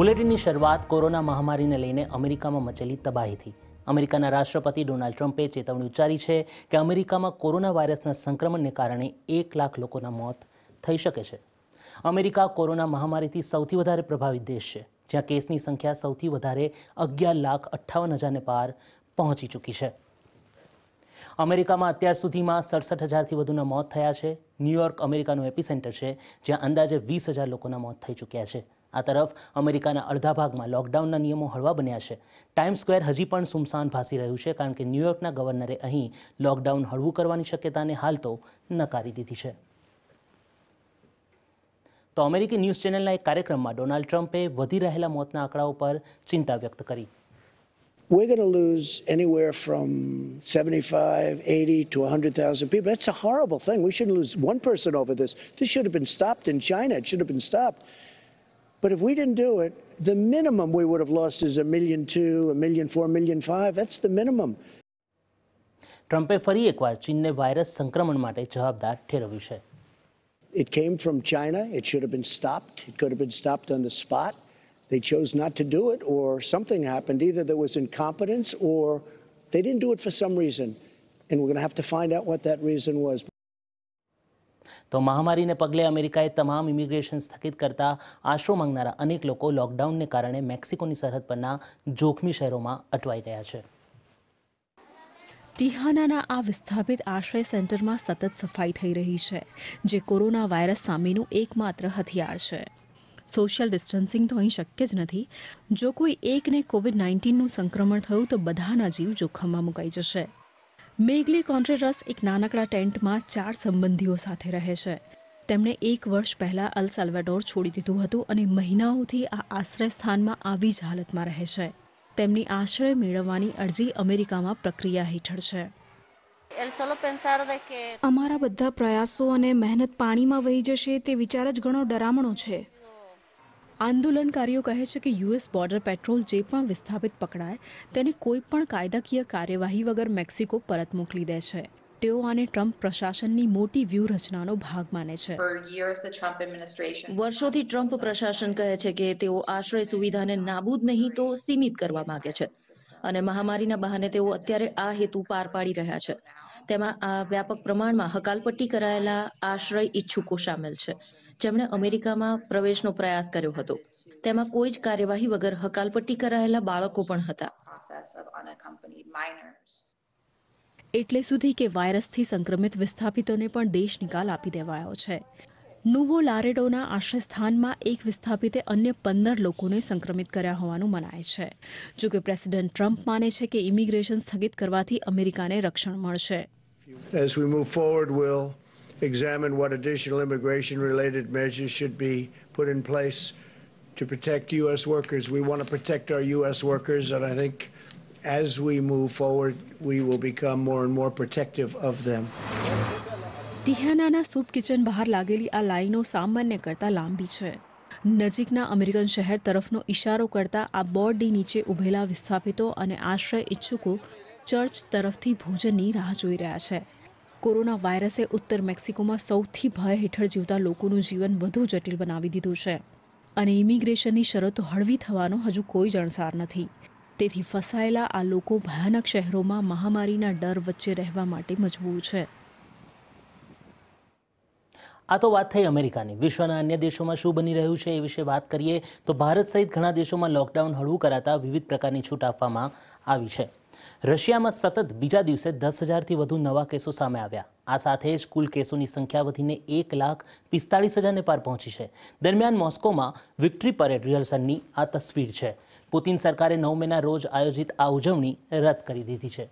બુલેટિનની શરૂઆત કોરોના મહામારીને લઈને અમેરિકામાં મચેલી તબાહીથી અમેરિકાના રાષ્ટ્રપતિ ડોનાલ્ડ ટ્રમ્પે ચેતવણી ઉચ્ચારી છે કે અમેરિકામાં કોરોના વાયરસના સંક્રમણને કારણે એક લાખ લોકોના મોત થઈ શકે છે અમેરિકા કોરોના મહામારીથી સૌથી વધારે પ્રભાવિત દેશ છે જ્યાં કેસની સંખ્યા સૌથી વધારે અગિયાર લાખ અઠ્ઠાવન હજારને પાર પહોંચી ચૂકી છે અમેરિકામાં અત્યાર સુધીમાં સડસઠ હજારથી વધુના મોત થયા છે ન્યૂયોર્ક અમેરિકાનું એપિસેન્ટર છે જ્યાં અંદાજે વીસ હજાર લોકોના મોત થઈ ચૂક્યા છે આ તરફ અમેરિકાના અડધા ભાગમાં લોકડાઉનના નિયમો હળવા બન્યા છે ટાઈમ સ્ક્વેર હજી પણ સુમસાન ભાસી રહ્યું છે કારણ કે ન્યૂયોર્કના ગવર્નરે અહીં લોકડાઉન હળવું કરવાની શક્યતાને હાલ તો નકારી દીધી છે તો અમેરિકી ન્યૂઝ ચેનલના એક કાર્યક્રમમાં ડોનાલ્ડ ટ્રમ્પે વધી રહેલા મોતના આંકડા ઉપર ચિંતા વ્યક્ત કરી We're going to lose anywhere from 75, 80 to 100,000 people. That's a horrible thing. We shouldn't lose one person over this. This should have been stopped in China. It should have been stopped. But if we didn't do it, the minimum we would have lost is a million two, a million four, a million five. That's the minimum. ટ્રમ્પે ફરી એકવાર ચીનને virus સંક્રમણ માટે જવાબદાર ઠેરવ્યું છે. It came from China. It should have been stopped. It could have been stopped on the spot. They chose not to do it, or something happened. Either there was incompetence, or they didn't do it for some reason. And we're going to have to find out what that reason was. તો મહામારીને પગલે અમેરિકાએ તમામ immigration સ્થગિત કરતા આશરો માંગનારા અનેક લોકો લોકડાઉનને કારણે મેક્સિકોની સરહદ પરના જોખમી શહેરોમાં અટવાઈ ગયા છે ટિહાનાના આ વિસ્થાપિત આશ્રય સેન્ટરમાં સતત સફાઈ થઈ રહી છે જે કોરોના વાયરસ સામેનું એકમાત્ર હથિયાર છે સોશિયલ ડિસ્ટન્સિંગ તો અહીં શક્ય જ નથી જો કોઈ એકને કોવિડ નાઇન્ટીનનું સંક્રમણ થયું તો બધાના જીવ જોખમમાં મુકાઈ જશે મેગલી કોન્ટ્રેરસ એક નાનકડા ટેન્ટમાં ચાર સંબંધીઓ સાથે રહે છે તેમણે એક વર્ષ પહેલાં અલ સાલ્વાડોર છોડી દીધું હતું અને મહિનાઓથી આ આશ્રય સ્થાનમાં આવી જ હાલતમાં રહે છે તેમની આશ્રય મેળવવાની અરજી અમેરિકામાં પ્રક્રિયા હેઠળ છે અમારા બધા પ્રયાસો અને મહેનત પાણીમાં વહી જશે તે વિચાર જ ઘણો ડરામણો છે આંદોલનકારીઓ કહે છે કે યુએસ બોર્ડર પેટ્રોલ જે પણ વિસ્થાપિત પકડાય તેને કોઈ પણ કાયદાકીય કાર્યવાહી વગર મેક્સિકો પરત મોકલી દે છે તેઓ આને ટ્રમ્પ પ્રશાસનની મોટી વ્યૂહરચનાનો ભાગ માને છે વર્ષોથી ટ્રમ્પ પ્રશાસન કહે છે કે તેઓ આશ્રય સુવિધાને નાબૂદ નહીં તો સીમિત કરવા માંગે છે અને મહામારીના બહાને તેઓ અત્યારે આ હેતુ પાર પાડી રહ્યા છે તેમાં આ વ્યાપક પ્રમાણમાં હકાલપટ્ટી કરાયેલા આશ્રય ઈચ્છુકો સામેલ છે જેમણે અમેરિકામાં પ્રવેશનો પ્રયાસ કર્યો હતો તેમાં કોઈ જ કાર્યવાહી વગર હકાલપટ્ટી કરાયેલા બાળકો પણ હતા એટલે સુધી કે વાયરસથી સંક્રમિત વિસ્થાપિતોને પણ દેશ નિકાલ આપી દેવાયો છે નુવો લારેડોના આશ્રયસ્થાનમાં એક વિસ્થાપિતે અન્ય પંદર લોકોને સંક્રમિત કર્યા હોવાનું મનાય છે જો કે પ્રેસિડેન્ટ ટ્રમ્પ માને છે કે ઇમિગ્રેશન સ્થગિત કરવાથી અમેરિકાને રક્ષણ મળશે As we move forward, we'll examine what additional immigration related measures should be put in place to protect U.S. workers. We want to protect our U.S. workers, and I think as we move forward, we will become more and more protective of them. ટિહાનાના soup kitchen બહાર લાગેલી આ લાઈનો સામાન્ય કરતાં લાંબી છે નજીકના અમેરિકન શહેર તરફનો ઇશારો કરતા આ બોર્ડની નીચે ઉભેલા વિસ્થાપિતો અને આશ્રય ઇચ્છુકો ચર્ચ તરફથી ભોજનની રાહ જોઈ રહ્યા છે કોરોના વાયરસે ઉત્તર મેક્સિકોમાં સૌથી ભય હેઠળ જીવતા લોકોનું જીવન વધુ જટિલ બનાવી દીધું છે અને ઇમિગ્રેશનની શરતો હળવી થવાનો હજુ કોઈ જણસાર નથી તેથી ફસાયેલા આ લોકો ભયાનક શહેરોમાં મહામારીના ડર વચ્ચે રહેવા માટે મજબૂર છે આ તો વાત થઈ અમેરિકાની વિશ્વના અન્ય દેશોમાં શું બની રહ્યું છે એ વિશે વાત કરીએ તો ભારત સહિત ઘણા દેશોમાં લોકડાઉન હળવું કરાતા વિવિધ પ્રકારની છૂટ આપવામાં આવી છે રશિયામાં સતત બીજા દિવસે દસ હજારથી વધુ નવા કેસો સામે આવ્યા આ સાથે જ કુલ કેસોની સંખ્યા વધીને એક લાખ પિસ્તાળીસ હજારને પાર પહોંચી છે દરમિયાન મોસ્કોમાં વિક્ટરી પરેડ રિહર્સલની આ તસવીર છે પુતિન સરકારે નવ મેના રોજ આયોજિત આ ઉજવણી રદ કરી દીધી છે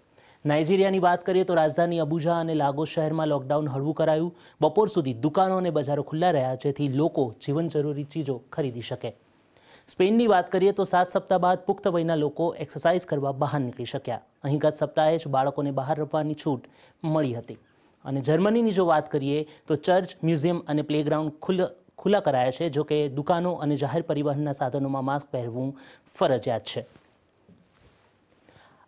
નાઇજીરિયાની વાત કરીએ તો રાજધાની અબુજા અને લાગોસ શહેરમાં લોકડાઉન હળવું કરાયું બપોર સુધી દુકાનો અને બજારો ખુલ્લા રહ્યા જેથી લોકો જીવન જરૂરી ચીજો ખરીદી શકે સ્પેનની વાત કરીએ તો સાત સપ્તાહ બાદ પુખ્ત વયના લોકો એક્સરસાઇઝ કરવા બહાર નીકળી શક્યા અહીં ગત સપ્તાહે જ બાળકોને બહાર રમવાની છૂટ મળી હતી અને જર્મનીની જો વાત કરીએ તો ચર્ચ મ્યુઝિયમ અને પ્લેગ્રાઉન્ડ ખુલ્લ ખુલ્લા કરાયા છે જોકે દુકાનો અને જાહેર પરિવહનના સાધનોમાં માસ્ક પહેરવું ફરજિયાત છે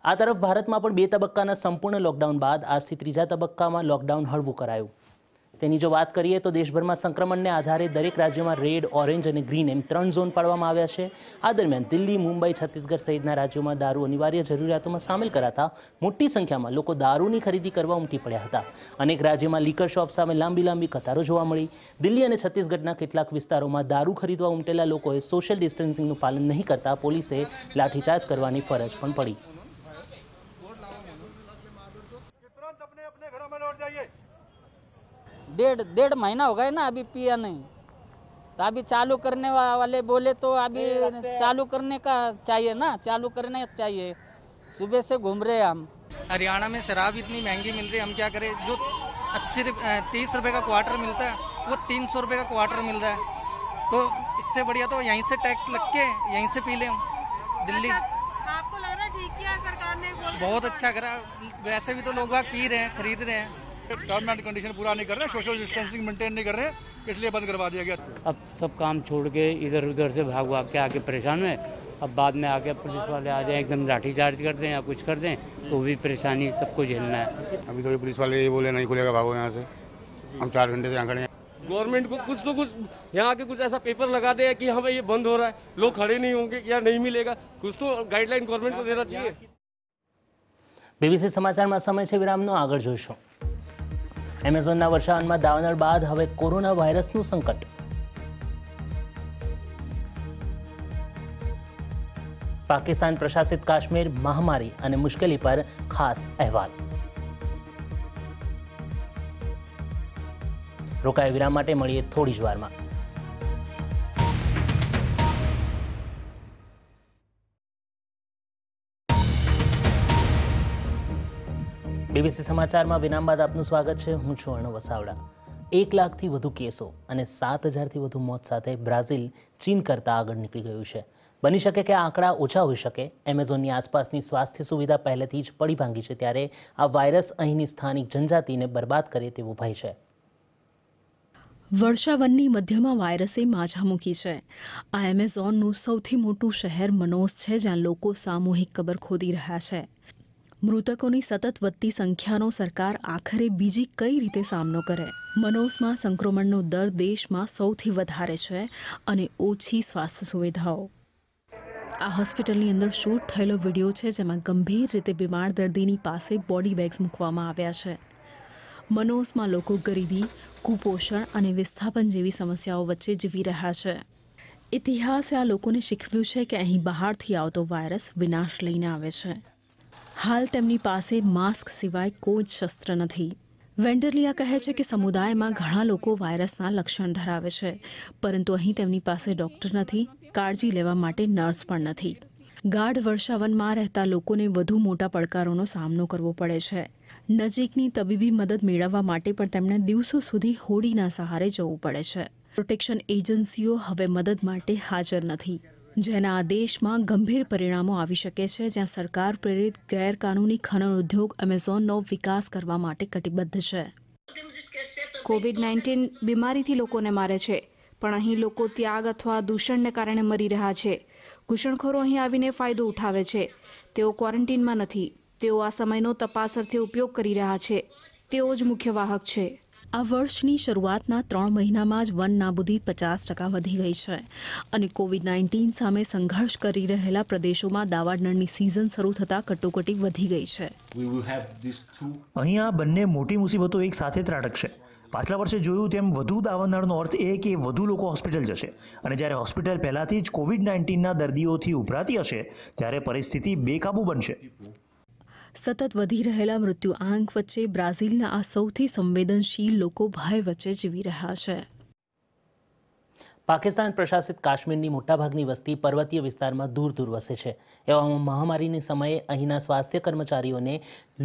આ તરફ ભારતમાં પણ બે તબક્કાના સંપૂર્ણ લોકડાઉન બાદ આજથી ત્રીજા તબક્કામાં લોકડાઉન હળવું કરાયું તેની જો વાત કરીએ તો દેશભરમાં સંક્રમણને આધારે દરેક રાજ્યમાં રેડ ઓરેન્જ અને ગ્રીન એમ ત્રણ ઝોન પાડવામાં આવ્યા છે આ દરમિયાન દિલ્હી મુંબઈ છત્તીસગઢ સહિતના રાજ્યોમાં દારૂ અનિવાર્ય જરૂરિયાતોમાં સામેલ કરાતા મોટી સંખ્યામાં લોકો દારૂની ખરીદી કરવા ઉમટી પડ્યા હતા અનેક રાજ્યમાં લીકર શોપ સામે લાંબી લાંબી કતારો જોવા મળી દિલ્હી અને છત્તીસગઢના કેટલાક વિસ્તારોમાં દારૂ ખરીદવા ઉમટેલા લોકોએ સોશિયલ ડિસ્ટન્સિંગનું પાલન નહીં કરતા પોલીસે લાઠીચાર્જ કરવાની ફરજ પણ પડી डेढ़ डेढ़ महीना हो गए ना अभी पिया नहीं तो अभी चालू करने वाले बोले तो अभी चालू करने का चाहिए ना चालू करने चाहिए सुबह से घूम रहे हम हरियाणा में शराब इतनी महंगी मिल रही है हम क्या करें जो अस्सी तीस रुपये का क्वार्टर मिलता है वो तीन सौ रुपये का क्वार्टर मिल रहा है तो इससे बढ़िया तो यहीं से टैक्स लग के यहीं से पी लें दिल्ली अच्छा, आपको लग रहा है ठीक किया सरकार ने बहुत अच्छा करा वैसे भी तो लोग पी रहे हैं खरीद रहे हैं टर्म एंड कंडीशन पूरा नहीं कर रहे सोशल डिस्टेंसिंग मेंटेन नहीं कर रहे इसलिए बंद करवा दिया गया अब सब काम छोड़ के इधर उधर से भाग भाग के आके परेशान हुए अब बाद में आके पुलिस वाले आ जाए एकदम लाठी चार्ज कर दें या कुछ कर दें तो भी परेशानी सबको झेलना है अभी तो ये पुलिस वाले ये बोले नहीं खुलेगा भागो यहाँ से हम चार घंटे से यहाँ खड़े हैं गवर्नमेंट को कुछ तो कुछ यहाँ के कुछ ऐसा पेपर लगा दे कि हाँ भाई ये बंद हो रहा है लोग खड़े नहीं होंगे या नहीं मिलेगा कुछ तो गाइडलाइन गवर्नमेंट को देना चाहिए बीबीसी બીબીસી સમાચારમાં સમય છે વિરામનો આગળ जोशो એમેઝોનના વર્ષાવનમાં દાવાનળ બાદ હવે કોરોના વાયરસનું સંકટ પાકિસ્તાન પ્રશાસિત કાશ્મીર મહામારી અને મુશ્કેલી પર ખાસ અહેવાલ રોકાય વિરામ માટે મળીએ થોડી જ વારમાં બીબીસી સમાચારમાં વિરામ બાદ આપનું સ્વાગત છે હું છું અણુ વસાવડા એક લાખથી વધુ કેસો અને સાત હજારથી વધુ મોત સાથે બ્રાઝિલ ચીન કરતાં આગળ નીકળી ગયું છે બની શકે કે આંકડા ઓછા હોઈ શકે એમેઝોનની આસપાસની સ્વાસ્થ્ય સુવિધા પહેલેથી જ પડી ભાંગી છે ત્યારે આ વાયરસ અહીંની સ્થાનિક જનજાતિને બરબાદ કરે તેવો ભય છે વર્ષાવનની મધ્યમાં વાયરસે માઝા મૂકી છે આ એમેઝોનનું સૌથી મોટું શહેર મનોસ છે જ્યાં લોકો સામૂહિક કબર ખોદી રહ્યા છે મૃતકોની સતત વધતી સંખ્યાનો સરકાર આખરે બીજી કઈ રીતે સામનો કરે મનોસમાં સંક્રમણનો દર દેશમાં સૌથી વધારે છે અને ઓછી સ્વાસ્થ્ય સુવિધાઓ આ હોસ્પિટલની અંદર શૂટ થયેલો વિડીયો છે જેમાં ગંભીર રીતે બીમાર દર્દીની પાસે બોડી બેગ્સ મૂકવામાં આવ્યા છે મનોસમાં લોકો ગરીબી કુપોષણ અને વિસ્થાપન જેવી સમસ્યાઓ વચ્ચે જીવી રહ્યા છે ઇતિહાસે આ લોકોને શીખવ્યું છે કે અહીં બહારથી આવતો વાયરસ વિનાશ લઈને આવે છે હાલ તેમની પાસે માસ્ક સિવાય કોઈ જ શસ્ત્ર નથી વેન્ડરલિયા કહે છે કે સમુદાયમાં ઘણા લોકો વાયરસના લક્ષણ ધરાવે છે પરંતુ અહીં તેમની પાસે ડોક્ટર નથી કાળજી લેવા માટે નર્સ પણ નથી ગાઢ વર્ષાવનમાં રહેતા લોકોને વધુ મોટા પડકારોનો સામનો કરવો પડે છે નજીકની તબીબી મદદ મેળવવા માટે પણ તેમણે દિવસો સુધી હોડીના સહારે જવું પડે છે પ્રોટેક્શન એજન્સીઓ હવે મદદ માટે હાજર નથી જેના આદેશમાં ગંભીર પરિણામો આવી શકે છે જ્યાં સરકાર પ્રેરિત ગેરકાનૂની ખનન ઉદ્યોગ એમેઝોનનો વિકાસ કરવા માટે કટિબદ્ધ છે કોવિડ નાઇન્ટીન બીમારીથી લોકોને મારે છે પણ અહીં લોકો ત્યાગ અથવા દૂષણને કારણે મરી રહ્યા છે ઘૂસણખોરો અહીં આવીને ફાયદો ઉઠાવે છે તેઓ ક્વોરન્ટીનમાં નથી તેઓ આ સમયનો તપાસ અર્થે ઉપયોગ કરી રહ્યા છે તેઓ જ મુખ્ય વાહક છે આ વર્ષની શરૂઆતના ત્રણ મહિનામાં જ વન નાબૂદી પચાસ ટકા વધી ગઈ છે અને કોવિડ નાઇન્ટીન સામે સંઘર્ષ કરી રહેલા પ્રદેશોમાં દાવાડનળની સિઝન શરૂ થતાં કટોકટી વધી ગઈ છે અહીં આ બંને મોટી મુસીબતો એક સાથે ત્રાટકશે પાછલા વર્ષે જોયું તેમ વધુ દાવાનળનો અર્થ એ કે વધુ લોકો હોસ્પિટલ જશે અને જ્યારે હોસ્પિટલ પહેલાથી જ કોવિડ નાઇન્ટીનના દર્દીઓથી ઉભરાતી હશે ત્યારે પરિસ્થિતિ બેકાબુ બનશે સતત વધી રહેલા મૃત્યુ આંક વચ્ચે બ્રાઝિલના આ સૌથી સંવેદનશીલ લોકો ભય વચ્ચે જીવી રહ્યા છે પાકિસ્તાન પ્રશાસિત કાશ્મીરની મોટાભાગની વસ્તી પર્વતીય વિસ્તારમાં દૂર દૂર વસે છે એવામાં મહામારીની સમયે અહીંના સ્વાસ્થ્ય કર્મચારીઓને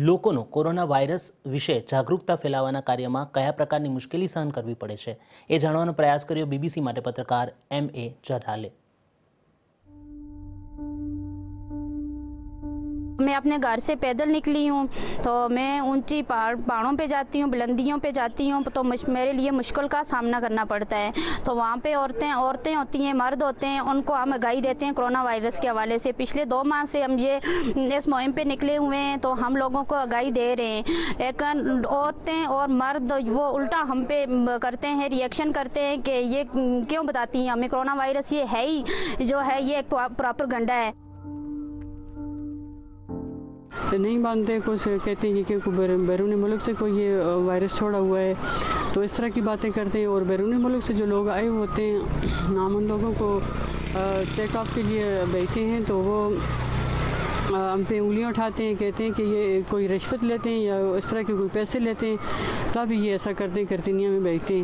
લોકોનો કોરોના વાયરસ વિશે જાગૃતતા ફેલાવવાના કાર્યમાં કયા પ્રકારની મુશ્કેલી સહન કરવી પડે છે એ જાણવાનો પ્રયાસ કર્યો બીબીસી માટે પત્રકાર એમ એ જરાલે मैं अपने घर से पैदल निकली हूँ तो मैं ऊंची पहाड़ों पे जाती हूँ बुलंदियों पे जाती हूँ तो मेरे लिए मुश्किल का सामना करना पड़ता है तो वहाँ पे औरतें औरतें होती हैं मर्द होते हैं उनको हम आगाही देते हैं कोरोना वायरस के हवाले से पिछले दो माह से हम ये इस मुहिम पर निकले हुए हैं तो हम लोगों को आगाही दे रहे हैं लेकिन औरतें और मर्द वो उल्टा हम पे करते हैं रिएक्शन करते हैं कि ये क्यों बताती हैं हमें कोरोना वायरस ये है ही जो है ये एक प्रॉपर गंडा है तो नहीं मानते कुछ कहते हैं कि बैरून मुल्क से कोई ये वायरस छोड़ा हुआ है तो इस तरह की बातें करते हैं और बैरून मुल्क से जो लोग आए होते हैं नाम उन लोगों को चेकअप के लिए बैठे हैं तो वो हम पे उंगलियाँ उठाते हैं कहते हैं कि ये कोई रिश्वत लेते हैं या इस तरह के कोई पैसे लेते हैं तब ये ऐसा करते हैं करतनिया में बैठते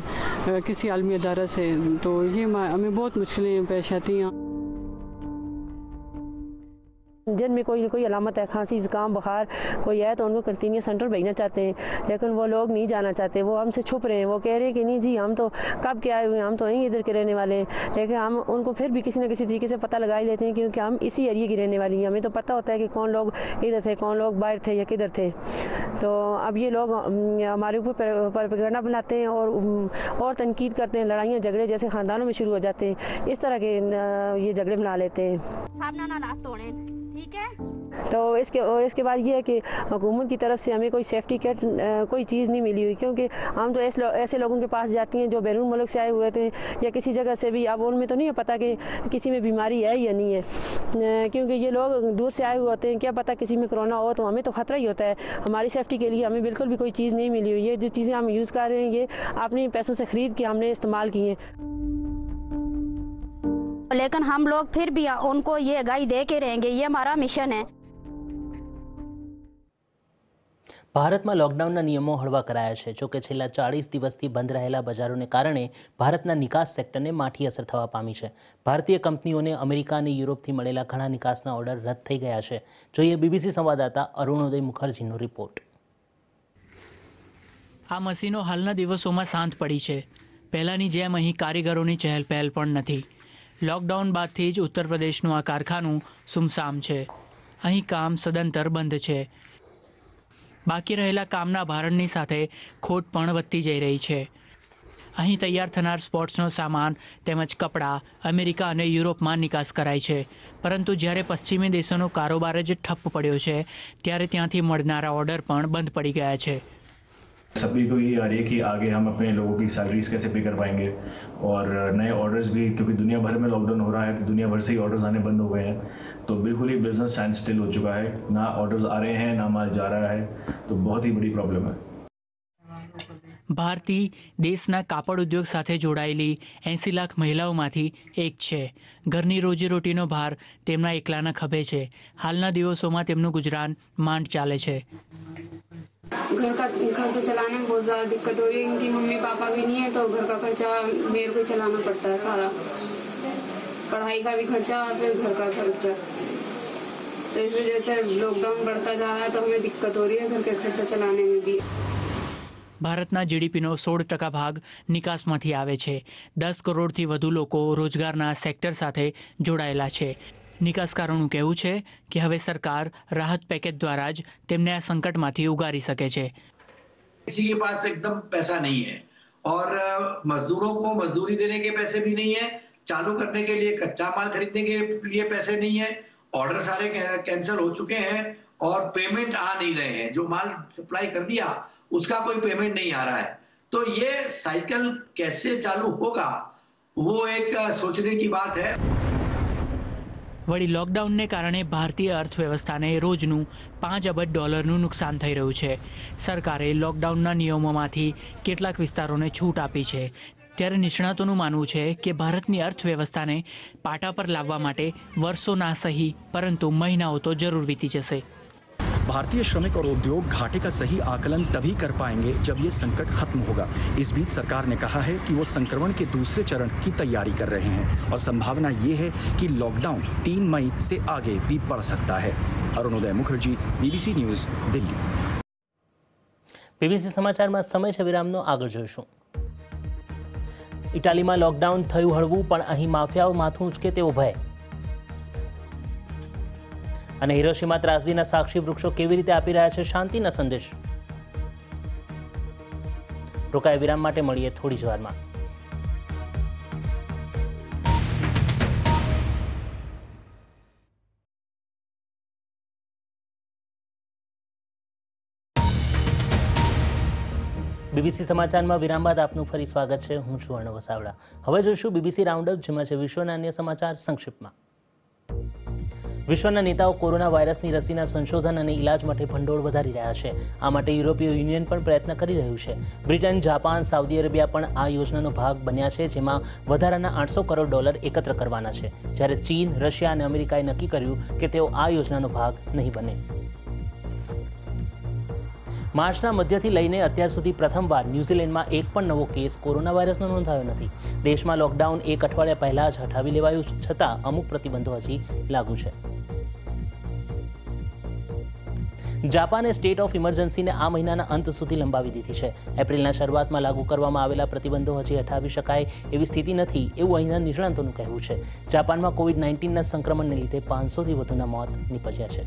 हैं किसी आलमी अदारा से तो ये हमें बहुत मुश्किलें पेश आती हैं जिन में कोई कोई अलामत है खांसी ज़ुकाम बुखार कोई है तो उनको करतीनिया सेंटर भेजना चाहते हैं लेकिन वो लोग नहीं जाना चाहते वो हमसे छुप रहे हैं वो कह रहे हैं कि नहीं जी हम तो कब के आए हुए हैं हम तो यहीं इधर के रहने वाले हैं लेकिन हम उनको फिर भी किसी न किसी तरीके से पता लगा ही लेते हैं क्योंकि हम इसी एरिए की रहने वाली हैं हमें तो पता होता है कि कौन लोग इधर थे कौन लोग बाहर थे या किधर थे तो अब ये लोग हमारे ऊपर परगना बनाते हैं और और तनकीद करते हैं लड़ाइयाँ झगड़े जैसे ख़ानदानों में शुरू हो जाते हैं इस तरह के ये झगड़े बना लेते हैं ठीक है तो इसके इसके बाद ये है कि हुकूमत की तरफ से हमें कोई सेफ्टी किट कोई चीज़ नहीं मिली हुई क्योंकि हम तो ऐसे लो, ऐसे लोगों के पास जाती हैं जो बैरून मुल्क से आए हुए थे या किसी जगह से भी अब उनमें तो नहीं है पता कि किसी में बीमारी है या नहीं है क्योंकि ये लोग दूर से आए हुए होते हैं क्या पता किसी में कोरोना हो तो हमें तो ख़तरा ही होता है हमारी सेफ्टी के लिए हमें बिल्कुल भी कोई चीज़ नहीं मिली हुई ये जो चीज़ें हम यूज़ कर रहे हैं ये अपने पैसों से ख़रीद के हमने इस्तेमाल की हैं लेकिन हम लोग फिर भी उनको ये गाय दे के रहेंगे ये हमारा मिशन है ભારતમાં લોકડાઉનના નિયમો હળવા કરાયા છે જોકે છેલ્લા ચાળીસ દિવસથી બંધ રહેલા બજારોને કારણે ભારતના નિકાસ સેક્ટરને માઠી અસર થવા પામી છે ભારતીય કંપનીઓને અમેરિકા અને યુરોપથી મળેલા ઘણા નિકાસના ઓર્ડર રદ થઈ ગયા છે જોઈએ બીબીસી સંવાદદાતા અરુણોદય મુખર્જીનો રિપોર્ટ આ મશીનો હાલના દિવસોમાં શાંત પડી છે પહેલાંની જેમ અહીં કારીગરોની ચહેલ પહેલ પણ નથી લોકડાઉન બાદથી જ ઉત્તર પ્રદેશનું આ કારખાનું સુમસામ છે અહીં કામ સદંતર બંધ છે બાકી રહેલા કામના ભારણની સાથે ખોટ પણ વધતી જઈ રહી છે અહીં તૈયાર થનાર સ્પોર્ટ્સનો સામાન તેમજ કપડાં અમેરિકા અને યુરોપમાં નિકાસ કરાય છે પરંતુ જ્યારે પશ્ચિમી દેશોનો કારોબાર જ ઠપ્પ પડ્યો છે ત્યારે ત્યાંથી મળનારા ઓર્ડર પણ બંધ પડી ગયા છે સબ લોકો યાર એ કે આગે હમ અપને લોકો કી સેલરીસ કેસે પે કરવાએંગે ઓર નય ઓર્ડર્સ ભી ક્યુકી દુનિયા ભર મે લોકડાઉન હો રહા હે કે દુનિયા ભર સે હી ઓર્ડર્સ આને બંધ હો ગયે હે તો બિલકુલ હી બિઝનેસ સાયન સ્ટીલ હો ચુકા હે ના ઓર્ડર્સ આ રહે હે ના માલ જા રહા હે તો બહોત હી બડી પ્રોબ્લેમ હે ભારતી દેશ ના કાપડ ઉદ્યોગ સાથે જોડાયેલી 80 લાખ મહિલાઓ માંથી એક છે ઘર ની રોજી રોટી નો ભાર તેમના એકલા ના ખભે છે હાલ ના દિવસો માં તેમ નું ગુજરાત માંડ ચાલે છે घर का खर्चा चलाने में बहुत ज़्यादा दिक्कत हो रही है क्योंकि मम्मी पापा भी नहीं है तो घर का खर्चा मेरे को चलाना पड़ता है सारा पढ़ाई का भी खर्चा और फिर घर का खर्चा तो इस वजह से लॉकडाउन बढ़ता जा रहा है तो हमें दिक्कत हो रही है घर के खर्चा चलाने में भी ભારતના જીડીપીનો સોળ ટકા ભાગ નિકાસમાંથી આવે છે દસ કરોડથી વધુ લોકો રોજગારના સેક્ટર સાથે જોડાયેલા છે નિકાસકારોનું કહેવું છે કે હવે સરકાર રાહત પેકેજ દ્વારા જ તેમને આ સંકટમાંથી ઉગારી શકે છે किसी के पास एकदम पैसा नहीं है और मजदूरों को मजदूरी देने के पैसे भी नहीं है चालू करने के लिए कच्चा माल खरीदने के लिए पैसे नहीं है ऑर्डर सारे कैंसिल हो चुके हैं और पेमेंट आ नहीं रहे हैं जो माल सप्लाई कर दिया उसका कोई पेमेंट नहीं आ रहा है तो ये साइकिल कैसे चालू होगा वो एक सोचने की बात है વળી લોકડાઉનને કારણે ભારતીય અર્થવ્યવસ્થાને રોજનું પાંચ અબજ ડોલરનું નુકસાન થઈ રહ્યું છે સરકારે લોકડાઉનના નિયમોમાંથી કેટલાક વિસ્તારોને છૂટ આપી છે ત્યારે નિષ્ણાતોનું માનવું છે કે ભારતની અર્થવ્યવસ્થાને પાટા પર લાવવા માટે વર્ષોના સહી પરંતુ મહિનાઓ તો જરૂર વીતી જશે भारतीय श्रमिक और उद्योग घाटे का सही आकलन तभी कर पाएंगे जब ये संकट खत्म होगा इस बीच सरकार ने कहा है कि वो संक्रमण के दूसरे चरण की तैयारी कर रहे हैं और संभावना ये है कि लॉकडाउन तीन मई से आगे भी बढ़ सकता है Mukherjee BBC news Delhi BBC समाचार में समय से विराम આગળ જોઈશું इटाली में लॉकडाउन थू પણ पर अं માથું ઉચકે उचके भय અને હિરોશીમા ત્રાસદીના સાક્ષી વૃક્ષો કેવી રીતે આપી રહ્યા છે શાંતિના સંદેશ રોકાય વિરામ માટે મળીએ થોડી જ વારમાં બીબીસી સમાચારમાં વિરામ બાદ આપનું ફરી સ્વાગત છે હું છું અર્ણવ વસાવડા હવે જોઈશું બીબીસી રાઉન્ડઅપ જેમાં છે વિશ્વના અન્ય સમાચાર સંક્ષિપ્તમાં વિશ્વના નેતાઓ કોરોના વાયરસની રસીના સંશોધન અને ઇલાજ માટે ભંડોળ વધારી રહ્યા છે આ માટે યુરોપિય યુનિયન પણ પ્રયત્ન કરી રહ્યું છે બ્રિટન જાપાન સાઉદી અરેબિયા પણ આ યોજનાનો ભાગ બન્યા છે જેમાં વધારાના આઠસો કરોડ ડોલર એકત્ર કરવાના છે જ્યારે ચીન રશિયા અને અમેરિકાએ નક્કી કર્યું કે તેઓ આ યોજનાનો ભાગ નહીં બને માર્ચના મધ્યથી લઈને અત્યાર સુધી પ્રથમવાર ન્યૂઝીલેન્ડમાં એક પણ નવો કેસ કોરોના વાયરસનો નોંધાયો નથી દેશમાં લોકડાઉન એક અઠવાડિયા પહેલાં જ હટાવી લેવાયું છતાં અમુક પ્રતિબંધો હજી લાગુ છે જાપાને સ્ટેટ ઓફ ઇમરજન્સીને આ મહિનાના અંત સુધી લંબાવી દીધી છે એપ્રિલના શરૂઆતમાં લાગુ કરવામાં આવેલા પ્રતિબંધો હજી હટાવી શકાય એવી સ્થિતિ નથી એવું અહીંના નિષ્ણાંતોનું કહેવું છે જાપાનમાં કોવિડ નાઇન્ટીનના સંક્રમણને લીધે પાંચસોથી વધુના મોત નીપજ્યા છે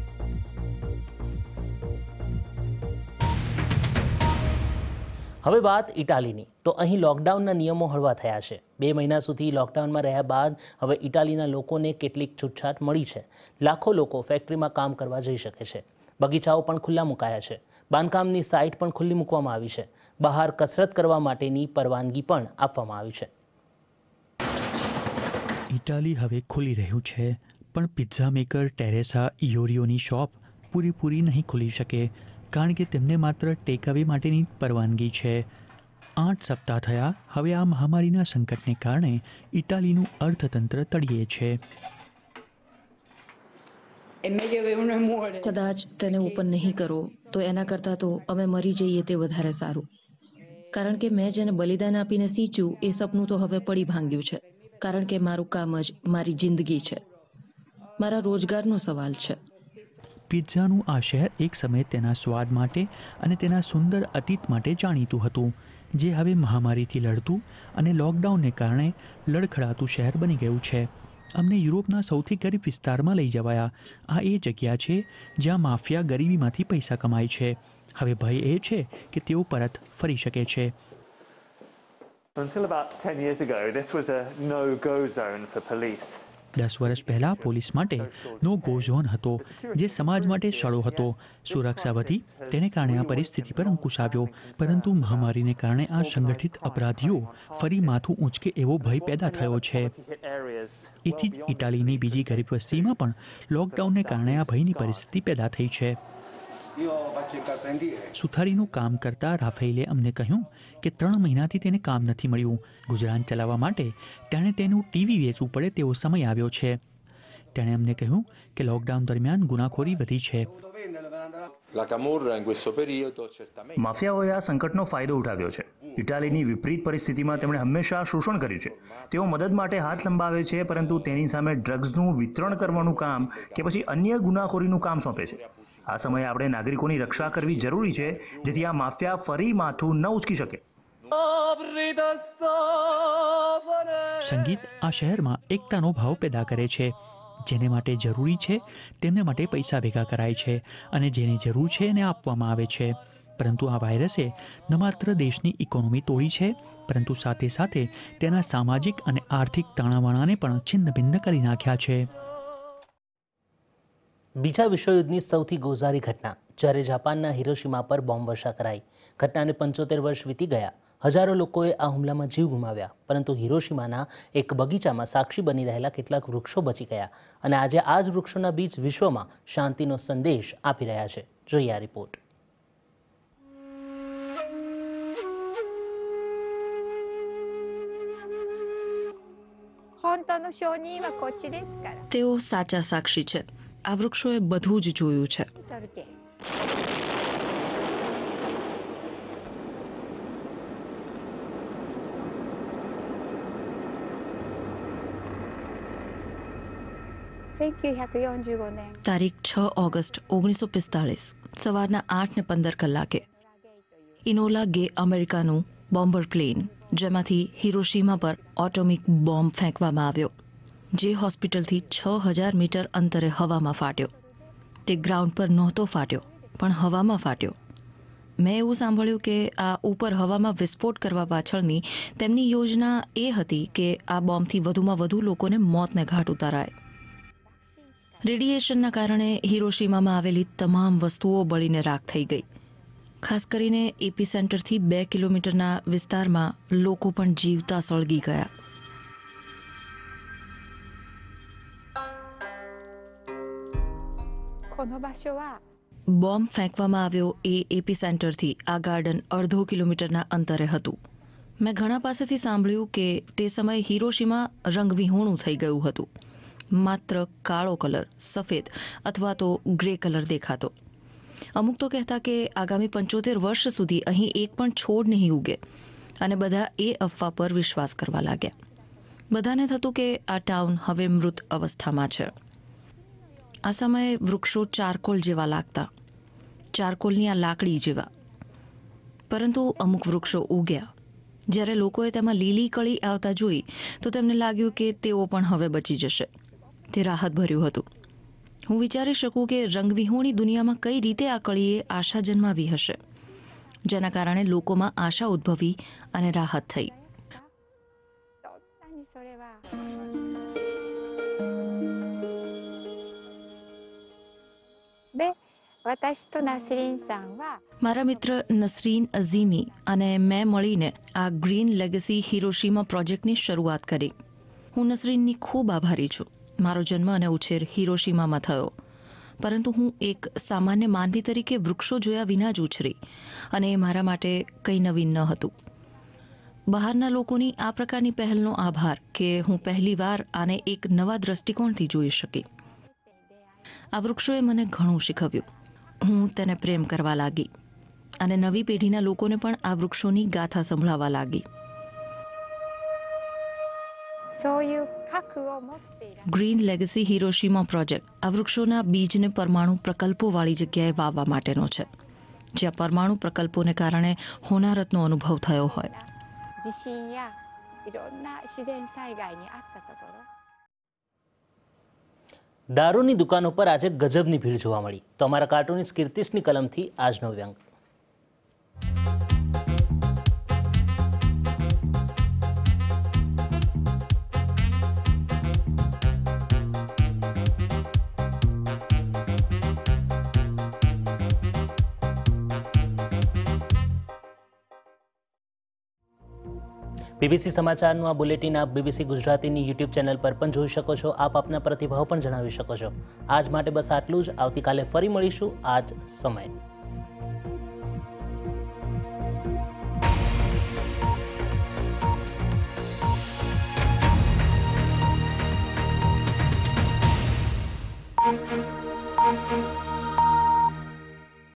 હવે વાત ઇટાલીની તો અહીં લોકડાઉનના નિયમો હળવા થયા છે બે મહિના સુધી લોકડાઉનમાં રહ્યા બાદ હવે ઇટાલીના લોકોને કેટલીક છૂટછાટ મળી છે લાખો લોકો ફેક્ટરીમાં કામ કરવા જઈ શકે છે બગીચાઓ પણ ખુલ્લા મુકાયા છે બાંધકામની સાઇટ પણ ખુલ્લી મૂકવામાં આવી છે બહાર કસરત કરવા માટેની પરવાનગી પણ આપવામાં આવી છે ઇટાલી હવે ખુલી રહ્યું છે પણ પિઝા મેકર ટેરેસા ઇયોરિયોની શોપ પૂરીપૂરી નહીં ખુલી શકે કારણ કે તેમને માત્ર ટેકઅવે માટેની પરવાનગી છે આઠ સપ્તાહ થયા હવે આ મહામારીના સંકટને કારણે ઇટાલીનું અર્થતંત્ર તળિયે છે કદાચ તેને ઓપન નહીં કરો તો એના કરતાં તો અમે મરી જઈએ તે વધારે સારું કારણ કે મેં જેને બલિદાન આપીને સીંચ્યું એ સપનું તો હવે પડી ભાંગ્યું છે કારણ કે મારું કામ જ મારી જિંદગી છે મારા રોજગારનો સવાલ છે પિત્ઝાનું આ શહેર એક સમયે તેના સ્વાદ માટે અને તેના સુંદર અતીત માટે જાણીતું હતું જે હવે મહામારીથી લડતું અને લોકડાઉનને કારણે લડખડાતું શહેર બની ગયું છે અમને યુરોપના સૌથી ગરીબ વિસ્તારમાં લઈ જવાયા આ એ જગ્યા છે જ્યાં માફિયા ગરીબીમાંથી પૈસા કમાય છે હવે ભય એ છે કે તેઓ પરત ફરી શકે છે Until about 10 years ago, this was a no-go zone for police. દસ વર્ષ પહેલાં પોલીસ માટે નો ગો ઝોન હતો જે સમાજ માટે સડો હતો સુરક્ષા વધી તેને કારણે આ પરિસ્થિતિ પર અંકુશ આવ્યો પરંતુ મહામારીને કારણે આ સંગઠિત અપરાધીઓ ફરી માથું ઊંચકે એવો ભય પેદા થયો છે એથી જ ઇટાલીની બીજી ગરીબ વસ્તીમાં પણ લોકડાઉનને કારણે આ ભયની પરિસ્થિતિ પેદા થઈ છે સુથારીનું કામ કરતા રાફેલે અમને કહ્યું કે ત્રણ મહિનાથી તેને કામ નથી મળ્યું ગુજરાન ચલાવવા માટે તેણે તેનું ટીવી વેચવું પડે તેવો સમય આવ્યો છે તેણે અમને કહ્યું કે લોકડાઉન દરમિયાન ગુનાખોરી વધી છે માફિયાઓએ આ સંકટનો ફાયદો ઉઠાવ્યો છે ઇટાલીની વિપરીત પરિસ્થિતિમાં તેમણે હંમેશા શોષણ કર્યું છે તેઓ મદદ માટે હાથ લંબાવે છે પરંતુ તેની સામે ડ્રગ્સનું વિતરણ કરવાનું કામ કે પછી અન્ય ગુનાખોરીનું કામ સોંપે છે આ સમયે આપણે નાગરિકોની રક્ષા કરવી જરૂરી છે જેથી આ માફિયા ફરી માથું ન ઉચકી શકે સંગીત આ શહેરમાં એકતાનો ભાવ પેદા કરે છે જેને માટે જરૂરી છે તેમને માટે પૈસા ભેગા કરાય છે અને જેને જરૂર છે એને આપવામાં આવે છે પરંતુ આ વાયરસે ન માત્ર દેશની ઇકોનોમી તોડી છે પરંતુ સાથે સાથે તેના સામાજિક અને આર્થિક તાણાવાણાને પણ છિન્નભિન્ન કરી નાખ્યા છે બીજા વિશ્વયુદ્ધની સૌથી ગોઝારી ઘટના જ્યારે જાપાનના હિરોશીમા પર બોમ્બ વર્ષા કરાઈ ઘટનાને પંચોતેર વર્ષ વીતી ગયા હજારો લોકોએ આ હુમલામાં જીવ ગુમાવ્યા પરંતુ હિરોશિમાના એક બગીચામાં સાક્ષી બની રહેલા કેટલાક વૃક્ષો બચી ગયા અને આજે આ જ વૃક્ષોના બીજ વિશ્વમાં શાંતિનો સંદેશ આપી રહ્યા છે જોઈએ આ રિપોર્ટ તેઓ સાચા સાક્ષી છે આ વૃક્ષોએ બધું જ જોયું છે તારીખ છ ઓગસ્ટ ઓગણીસો પિસ્તાળીસ સવારના આઠ ને પંદર કલાકે ઇનોલા ગે અમેરિકાનું બોમ્બર પ્લેન જેમાંથી હિરોશીમા પર ઓટોમિક બોમ્બ ફેંકવામાં આવ્યો જે હોસ્પિટલથી છ હજાર મીટર અંતરે હવામાં ફાટ્યો તે ગ્રાઉન્ડ પર નહોતો ફાટ્યો પણ હવામાં ફાટ્યો મેં એવું સાંભળ્યું કે આ ઉપર હવામાં વિસ્ફોટ કરવા પાછળની તેમની યોજના એ હતી કે આ બોમ્બથી વધુમાં વધુ લોકોને મોતને ઘાટ ઉતારાય રેડિએશનના કારણે હિરોશિમામાં આવેલી તમામ વસ્તુઓ બળીને રાખ થઈ ગઈ ખાસ કરીને એપી સેન્ટરથી બે કિલોમીટરના વિસ્તારમાં લોકો પણ જીવતા સળગી ગયા બોમ્બ ફેંકવામાં આવ્યો એ એપી સેન્ટરથી આ ગાર્ડન અડધો કિલોમીટરના અંતરે હતું મેં ઘણા પાસેથી સાંભળ્યું કે તે સમયે હિરોશીમાં રંગવિહોણું થઈ ગયું હતું માત્ર કાળો કલર સફેદ અથવા તો ગ્રે કલર દેખાતો અમુક તો કહેતા કે આગામી પંચોતેર વર્ષ સુધી અહીં એક પણ છોડ નહીં ઉગે અને બધા એ અફવા પર વિશ્વાસ કરવા લાગ્યા બધાને થતું કે આ ટાઉન હવે મૃત અવસ્થામાં છે આ સમયે વૃક્ષો ચારકોલ જેવા લાગતા ચારકોલની આ લાકડી જેવા પરંતુ અમુક વૃક્ષો ઉગ્યા જ્યારે લોકોએ તેમાં લીલી કળી આવતા જોઈ તો તેમને લાગ્યું કે તેઓ પણ હવે બચી જશે તે રાહતભર્યું હતું હું વિચારી શકું કે રંગવિહોણી દુનિયામાં કઈ રીતે આ કળીએ આશા જન્માવી હશે જેના કારણે લોકોમાં આશા ઉદ્ભવી અને રાહત થઈ મારા મિત્ર નસરીન અઝીમી અને મેં મળીને આ ગ્રીન લેગસી હિરોશીમા પ્રોજેક્ટની શરૂઆત કરી હું નસરીનની ખૂબ આભારી છું મારો જન્મ અને ઉછેર હિરોશીમામાં થયો પરંતુ હું એક સામાન્ય માનવી તરીકે વૃક્ષો જોયા વિના જ ઉછરી અને એ મારા માટે કંઈ નવીન ન હતું બહારના લોકોની આ પ્રકારની પહેલનો આભાર કે હું પહેલીવાર આને એક નવા દ્રષ્ટિકોણથી જોઈ શકી આ વૃક્ષોએ મને ઘણું શીખવ્યું હું તેને પ્રેમ કરવા લાગી અને નવી પેઢીના લોકોને પણ આ વૃક્ષોની ગાથા સંભળાવા લાગી ગ્રીન લેગસી હિરોશીમાં પ્રોજેક્ટ આ વૃક્ષોના બીજને પરમાણુ પ્રકલ્પોવાળી જગ્યાએ વાવવા માટેનો છે જ્યાં પરમાણુ પ્રકલ્પોને કારણે હોનારતનો અનુભવ થયો હોય દારૂની દુકાન ઉપર આજે ગજબની ભીડ જોવા મળી તો અમારા કાર્ટૂનિસ્ટ કીર્તિશની કલમથી આજનો વ્યંગ બીબીસી સમાચારનું આ બુલેટિન આપ બીબીસી ગુજરાતીની યુટ્યુબ ચેનલ પર પણ જોઈ શકો છો આપ આપના પ્રતિભાવ પણ જણાવી શકો છો આજ માટે બસ આટલું જ આવતીકાલે ફરી મળીશું આજ સમય